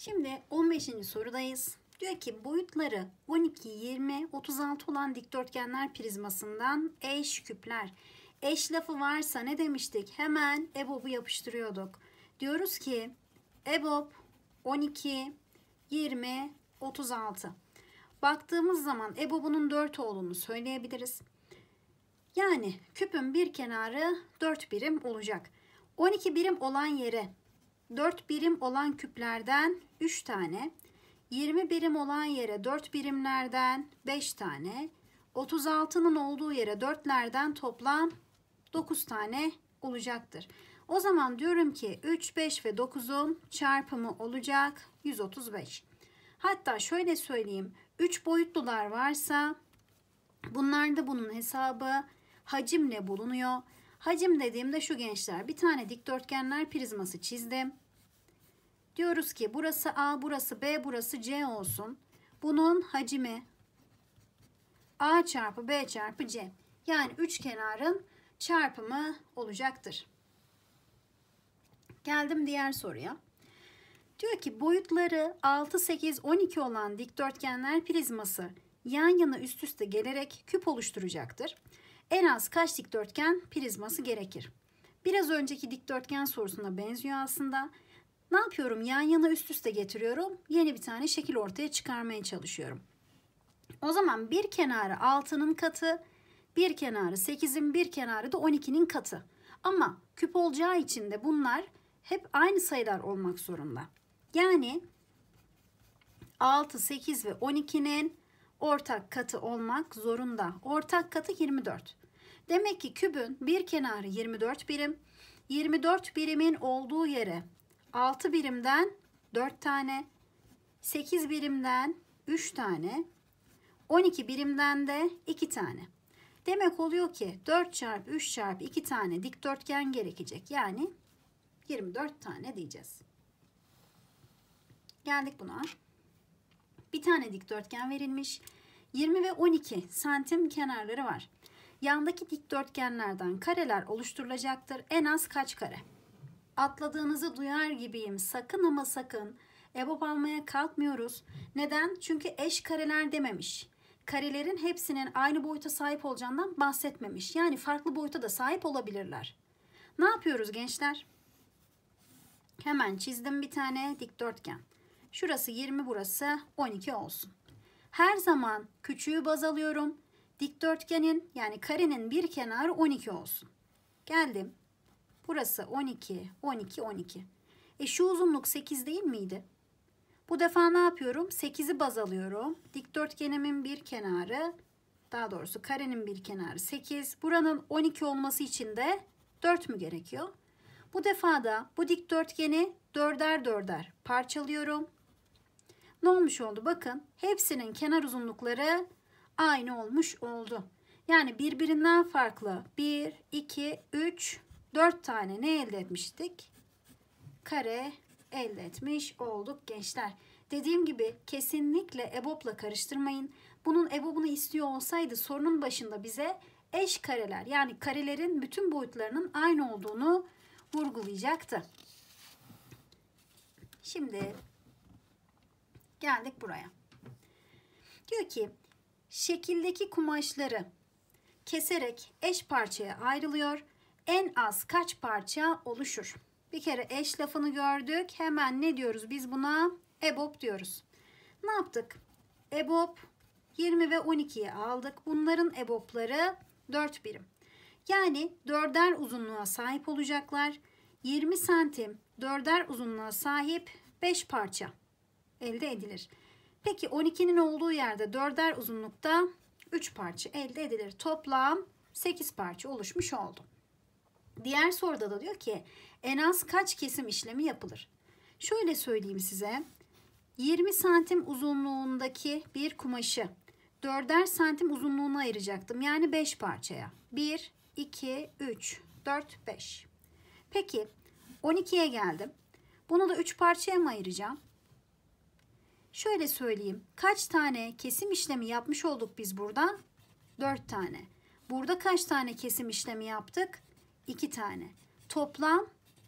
Şimdi 15. sorudayız. Diyor ki boyutları 12, 20, 36 olan dikdörtgenler prizmasından eş küpler. Eş lafı varsa ne demiştik? Hemen EBOB'u yapıştırıyorduk. Diyoruz ki EBOB 12, 20, 36. Baktığımız zaman EBOB'unun 4 olduğunu söyleyebiliriz. Yani küpün bir kenarı 4 birim olacak. 12 birim olan yere 4 birim olan küplerden 3 tane, 20 birim olan yere 4 birimlerden 5 tane, 36'nın olduğu yere 4'lerden toplam 9 tane olacaktır. O zaman diyorum ki 3, 5 ve 9'un çarpımı olacak 135. Hatta şöyle söyleyeyim. 3 boyutlular varsa bunlarda bunun hesabı hacimle bulunuyor. Hacim dediğimde şu gençler bir tane dikdörtgenler prizması çizdim. Diyoruz ki burası A, burası B, burası C olsun. Bunun hacmi A çarpı B çarpı C. Yani üç kenarın çarpımı olacaktır. Geldim diğer soruya. Diyor ki boyutları 6, 8, 12 olan dikdörtgenler prizması yan yana üst üste gelerek küp oluşturacaktır. En az kaç dikdörtgen prizması gerekir? Biraz önceki dikdörtgen sorusuna benziyor aslında. Ne yapıyorum? Yan yana üst üste getiriyorum. Yeni bir tane şekil ortaya çıkarmaya çalışıyorum. O zaman bir kenarı 6'nın katı, bir kenarı 8'in, bir kenarı da 12'nin katı. Ama küp olacağı için de bunlar hep aynı sayılar olmak zorunda. Yani 6, 8 ve 12'nin ortak katı olmak zorunda. Ortak katı 24. Demek ki kübün bir kenarı 24 birim. 24 birimin olduğu yere 6 birimden 4 tane, 8 birimden 3 tane, 12 birimden de 2 tane. Demek oluyor ki 4 çarpı 3 çarpı 2 tane dikdörtgen gerekecek. Yani 24 tane diyeceğiz. Geldik buna. Bir tane dikdörtgen verilmiş. 20 ve 12 santim kenarları var. Yandaki dikdörtgenlerden kareler oluşturulacaktır. En az kaç kare? atladığınızı duyar gibiyim. Sakın ama sakın EBOB almaya kalkmıyoruz. Neden? Çünkü eş kareler dememiş. Karelerin hepsinin aynı boyuta sahip olacağından bahsetmemiş. Yani farklı boyuta da sahip olabilirler. Ne yapıyoruz gençler? Hemen çizdim bir tane dikdörtgen. Şurası 20 burası 12 olsun. Her zaman küçüğü baz alıyorum. Dikdörtgenin yani karenin bir kenarı 12 olsun. Geldim. Burası 12, 12, 12. E şu uzunluk 8 değil miydi? Bu defa ne yapıyorum? 8'i baz alıyorum. Dikdörtgenimin bir kenarı, daha doğrusu karenin bir kenarı 8. Buranın 12 olması için de 4 mü gerekiyor? Bu defa da bu dikdörtgeni dörder dörder parçalıyorum. Ne olmuş oldu? Bakın hepsinin kenar uzunlukları aynı olmuş oldu. Yani birbirinden farklı. 1, 2, 3, 4 tane ne elde etmiştik? Kare elde etmiş olduk gençler. Dediğim gibi kesinlikle EBOPLA karıştırmayın. Bunun EBOB'unu istiyor olsaydı sorunun başında bize eş kareler yani karelerin bütün boyutlarının aynı olduğunu vurgulayacaktı. Şimdi geldik buraya. Diyor ki şekildeki kumaşları keserek eş parçaya ayrılıyor en az kaç parça oluşur? Bir kere eş lafını gördük. Hemen ne diyoruz biz buna? EBOB diyoruz. Ne yaptık? EBOB 20 ve 12'yi aldık. Bunların EBOB'ları 4 birim. Yani 4'er uzunluğa sahip olacaklar. 20 santim 4'er uzunluğa sahip 5 parça elde edilir. Peki 12'nin olduğu yerde 4'er uzunlukta 3 parça elde edilir. Toplam 8 parça oluşmuş oldu diğer soruda da diyor ki en az kaç kesim işlemi yapılır? Şöyle söyleyeyim size. 20 santim uzunluğundaki bir kumaşı 4'er santim uzunluğuna ayıracaktım. Yani 5 parçaya. 1, 2, 3, 4, 5. Peki 12'ye geldim. Bunu da 3 parçaya mı ayıracağım? Şöyle söyleyeyim. Kaç tane kesim işlemi yapmış olduk biz buradan? 4 tane. Burada kaç tane kesim işlemi yaptık? 2 tane. Toplam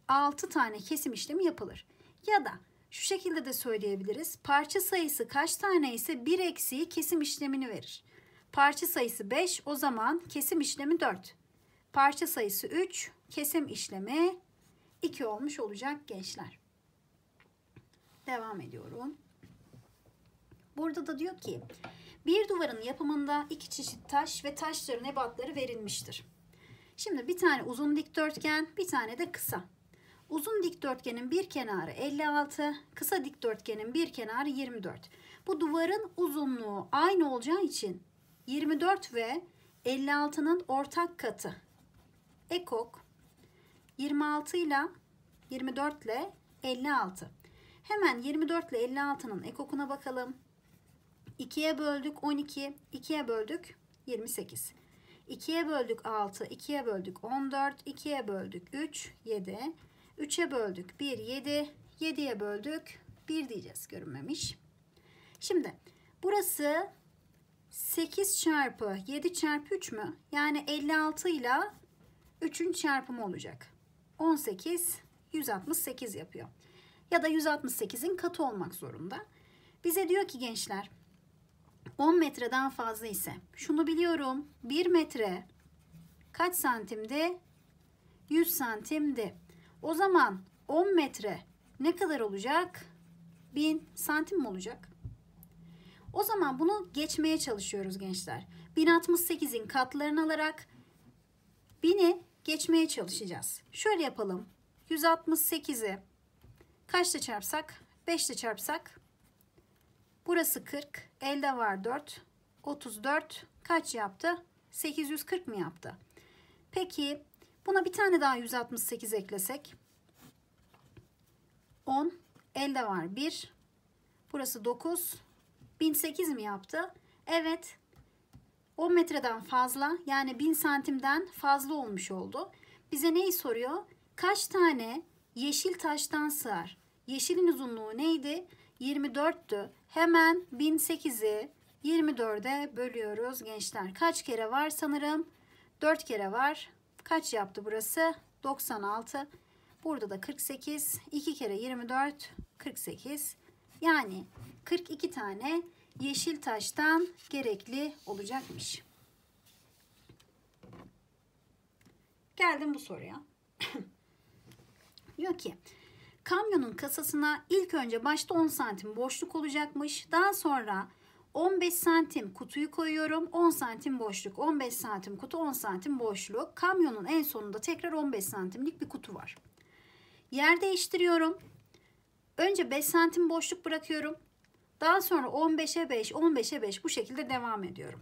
6 tane kesim işlemi yapılır. Ya da şu şekilde de söyleyebiliriz. Parça sayısı kaç tane ise 1 eksiği kesim işlemini verir. Parça sayısı 5 o zaman kesim işlemi 4. Parça sayısı 3 kesim işlemi 2 olmuş olacak gençler. Devam ediyorum. Burada da diyor ki bir duvarın yapımında iki çeşit taş ve taşların ebatları verilmiştir. Şimdi bir tane uzun dikdörtgen, bir tane de kısa. Uzun dikdörtgenin bir kenarı 56, kısa dikdörtgenin bir kenarı 24. Bu duvarın uzunluğu aynı olacağı için 24 ve 56'nın ortak katı ekok 26 ile 24 ile 56. Hemen 24 ile 56'nın ekokuna bakalım. 2'ye böldük 12, 2'ye böldük 28. 2'ye böldük 6, 2'ye böldük 14, 2'ye böldük 3, 7. 3'e böldük 1, 7. 7'ye böldük 1 diyeceğiz görünmemiş. Şimdi burası 8 çarpı 7 çarpı 3 mü? Yani 56 ile 3'ün çarpımı olacak. 18, 168 yapıyor. Ya da 168'in katı olmak zorunda. Bize diyor ki gençler 10 metreden fazla ise şunu biliyorum 1 metre kaç santimde 100 santimdi. O zaman 10 metre ne kadar olacak? 1000 santim mi olacak? O zaman bunu geçmeye çalışıyoruz gençler. 1068'in katlarını alarak 1000'i geçmeye çalışacağız. Şöyle yapalım. 168'i kaçta çarpsak? 5 ile çarpsak Burası 40. Elde var 4. 34 kaç yaptı? 840 mı yaptı? Peki buna bir tane daha 168 eklesek. 10 elde var 1. Burası 9. 1008 mi yaptı? Evet. 10 metreden fazla yani 1000 santimden fazla olmuş oldu. Bize neyi soruyor? Kaç tane yeşil taştan sığar? Yeşilin uzunluğu neydi? 24'tü. Hemen 1008'i 24'e bölüyoruz gençler. Kaç kere var sanırım? 4 kere var. Kaç yaptı burası? 96. Burada da 48. 2 kere 24 48. Yani 42 tane yeşil taştan gerekli olacakmış. Geldim bu soruya. Diyor ki Kamyonun kasasına ilk önce başta 10 santim boşluk olacakmış. Daha sonra 15 santim kutuyu koyuyorum. 10 santim boşluk. 15 santim kutu 10 santim boşluk. Kamyonun en sonunda tekrar 15 santimlik bir kutu var. Yer değiştiriyorum. Önce 5 santim boşluk bırakıyorum. Daha sonra 15'e 5, 15'e 5 bu şekilde devam ediyorum.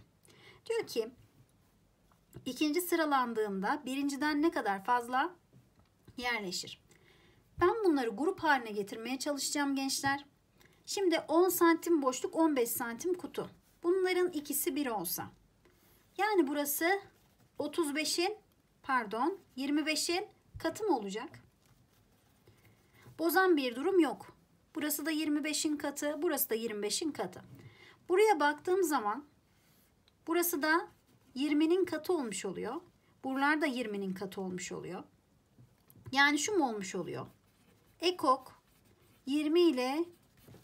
Diyor ki ikinci sıralandığımda birinciden ne kadar fazla yerleşir? Ben bunları grup haline getirmeye çalışacağım gençler. Şimdi 10 santim boşluk 15 santim kutu. Bunların ikisi bir olsa. Yani burası 35'in pardon 25'in katı mı olacak? Bozan bir durum yok. Burası da 25'in katı, burası da 25'in katı. Buraya baktığım zaman burası da 20'nin katı olmuş oluyor. Buralar da 20'nin katı olmuş oluyor. Yani şu mu olmuş oluyor? Ekok 20 ile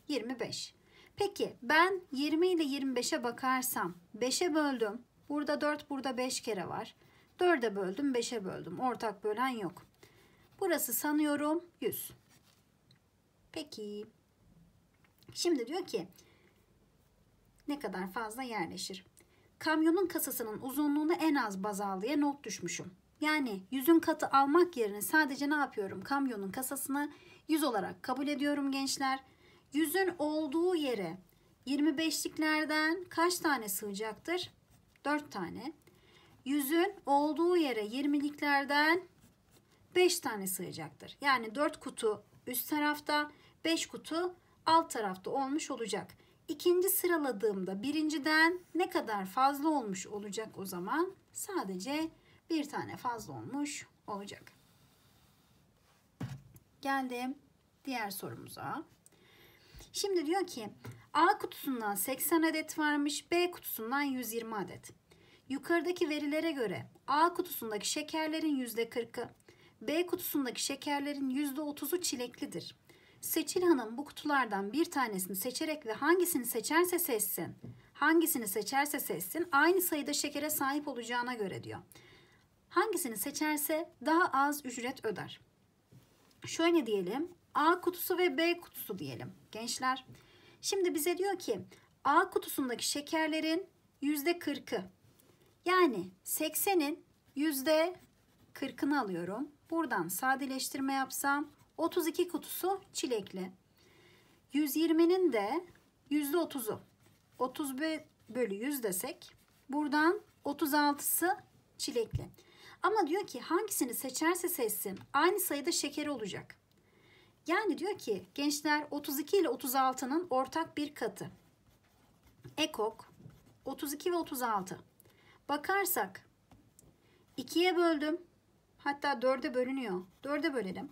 25. Peki ben 20 ile 25'e bakarsam 5'e böldüm. Burada 4 burada 5 kere var. 4'e böldüm 5'e böldüm. Ortak bölen yok. Burası sanıyorum 100. Peki. Şimdi diyor ki ne kadar fazla yerleşir? Kamyonun kasasının uzunluğunu en az baz aldıya not düşmüşüm. Yani yüzün katı almak yerine sadece ne yapıyorum? Kamyonun kasasını yüz olarak kabul ediyorum gençler. Yüzün olduğu yere 25'liklerden kaç tane sığacaktır? 4 tane. Yüzün olduğu yere 20'liklerden 5 tane sığacaktır. Yani 4 kutu üst tarafta, 5 kutu alt tarafta olmuş olacak. İkinci sıraladığımda birinciden ne kadar fazla olmuş olacak o zaman? Sadece bir tane fazla olmuş olacak. Geldim diğer sorumuza. Şimdi diyor ki A kutusundan 80 adet varmış, B kutusundan 120 adet. Yukarıdaki verilere göre A kutusundaki şekerlerin %40'ı, B kutusundaki şekerlerin %30'u çileklidir. Seçil Hanım bu kutulardan bir tanesini seçerek ve hangisini seçerse seçsin, hangisini seçerse seçsin aynı sayıda şekere sahip olacağına göre diyor hangisini seçerse daha az ücret öder. Şöyle diyelim A kutusu ve B kutusu diyelim gençler. Şimdi bize diyor ki A kutusundaki şekerlerin %40'ı yani 80'in %40'ını alıyorum. Buradan sadeleştirme yapsam 32 kutusu çilekli. 120'nin de %30'u. 30 bölü 100 desek buradan 36'sı çilekli. Ama diyor ki hangisini seçerse seçsin aynı sayıda şekeri olacak. Yani diyor ki gençler 32 ile 36'nın ortak bir katı. Ekok 32 ve 36. Bakarsak 2'ye böldüm. Hatta 4'e bölünüyor. 4'e bölelim.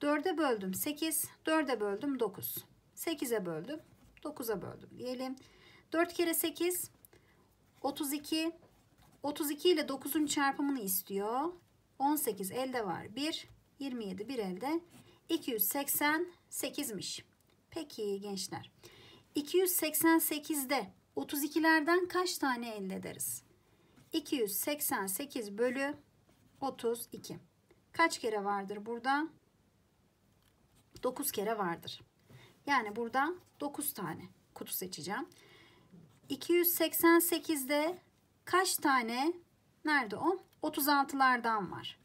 4'e böldüm 8, 4'e böldüm 9. 8'e böldüm, 9'a böldüm diyelim. 4 kere 8, 32, 32 ile 9'un çarpımını istiyor. 18 elde var 1. 27 bir elde. 288'miş. Peki gençler. 288'de 32'lerden kaç tane elde ederiz? 288 bölü 32. Kaç kere vardır burada? 9 kere vardır. Yani burada 9 tane kutu seçeceğim. 288'de kaç tane nerede o? 36'lardan var.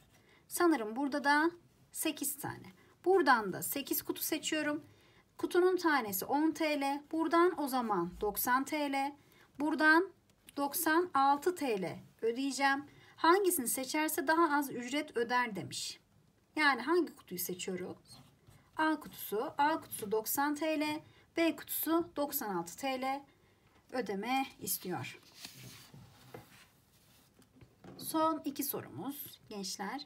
Sanırım burada da 8 tane. Buradan da 8 kutu seçiyorum. Kutunun tanesi 10 TL. Buradan o zaman 90 TL. Buradan 96 TL ödeyeceğim. Hangisini seçerse daha az ücret öder demiş. Yani hangi kutuyu seçiyoruz? A kutusu. A kutusu 90 TL. B kutusu 96 TL ödeme istiyor son iki sorumuz gençler.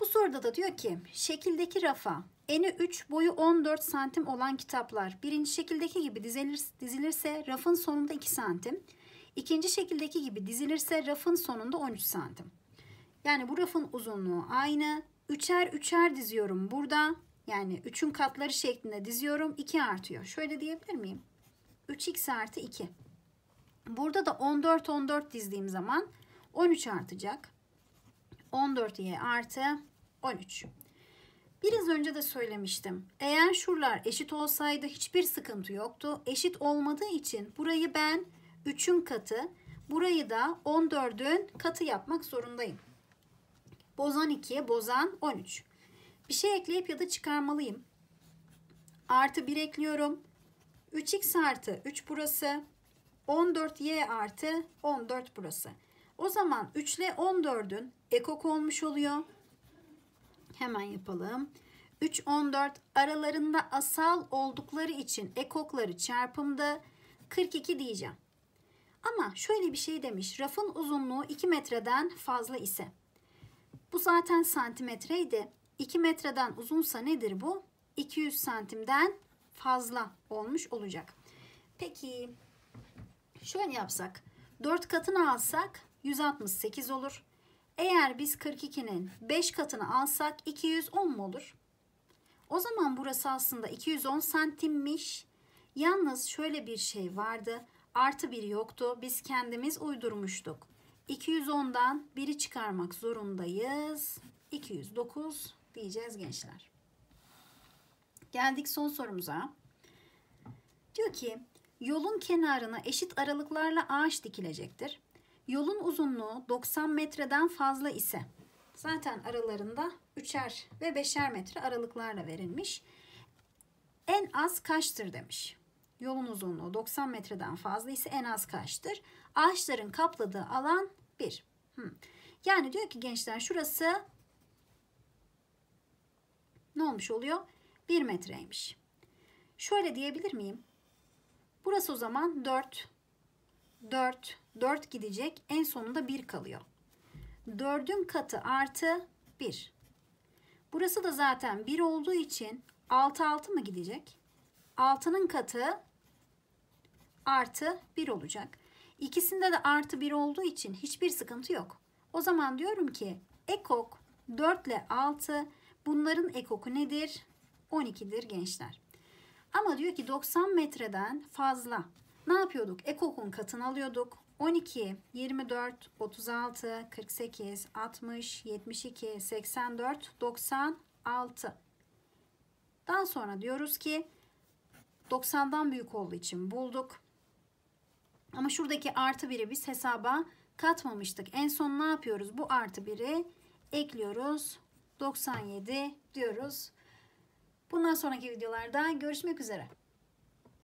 Bu soruda da diyor ki şekildeki rafa eni 3 boyu 14 santim olan kitaplar birinci şekildeki gibi dizilir, dizilirse rafın sonunda 2 santim. İkinci şekildeki gibi dizilirse rafın sonunda 13 santim. Yani bu rafın uzunluğu aynı. Üçer üçer diziyorum burada. Yani 3'ün katları şeklinde diziyorum. 2 artıyor. Şöyle diyebilir miyim? 3x artı 2. Burada da 14 14 dizdiğim zaman 13 artacak. 14y artı 13. Biraz önce de söylemiştim. Eğer şuralar eşit olsaydı hiçbir sıkıntı yoktu. Eşit olmadığı için burayı ben 3'ün katı, burayı da 14'ün katı yapmak zorundayım. Bozan 2'ye bozan 13. Bir şey ekleyip ya da çıkarmalıyım. Artı 1 ekliyorum. 3x artı 3 burası. 14y artı 14 burası. O zaman 3 ile 14'ün ekok olmuş oluyor. Hemen yapalım. 3, 14 aralarında asal oldukları için ekokları çarpımda 42 diyeceğim. Ama şöyle bir şey demiş. Rafın uzunluğu 2 metreden fazla ise. Bu zaten santimetreydi. 2 metreden uzunsa nedir bu? 200 santimden fazla olmuş olacak. Peki şöyle yapsak. 4 katını alsak 168 olur. Eğer biz 42'nin 5 katını alsak 210 mu olur? O zaman burası aslında 210 santimmiş. Yalnız şöyle bir şey vardı. Artı bir yoktu. Biz kendimiz uydurmuştuk. 210'dan biri çıkarmak zorundayız. 209 diyeceğiz gençler. Geldik son sorumuza. Diyor ki yolun kenarına eşit aralıklarla ağaç dikilecektir. Yolun uzunluğu 90 metreden fazla ise zaten aralarında 3'er ve 5'er metre aralıklarla verilmiş. En az kaçtır demiş. Yolun uzunluğu 90 metreden fazla ise en az kaçtır? Ağaçların kapladığı alan 1. Hmm. Yani diyor ki gençler şurası ne olmuş oluyor? 1 metreymiş. Şöyle diyebilir miyim? Burası o zaman 4 4, 4 gidecek. En sonunda 1 kalıyor. 4'ün katı artı 1. Burası da zaten 1 olduğu için 6, 6 mı gidecek? 6'nın katı artı 1 olacak. İkisinde de artı 1 olduğu için hiçbir sıkıntı yok. O zaman diyorum ki ekok 4 ile 6 bunların ekoku nedir? 12'dir gençler. Ama diyor ki 90 metreden fazla ne yapıyorduk? Ekok'un katını alıyorduk. 12, 24, 36, 48, 60, 72, 84, 96. Daha sonra diyoruz ki 90'dan büyük olduğu için bulduk. Ama şuradaki artı 1'i biz hesaba katmamıştık. En son ne yapıyoruz? Bu artı 1'i ekliyoruz. 97 diyoruz. Bundan sonraki videolarda görüşmek üzere.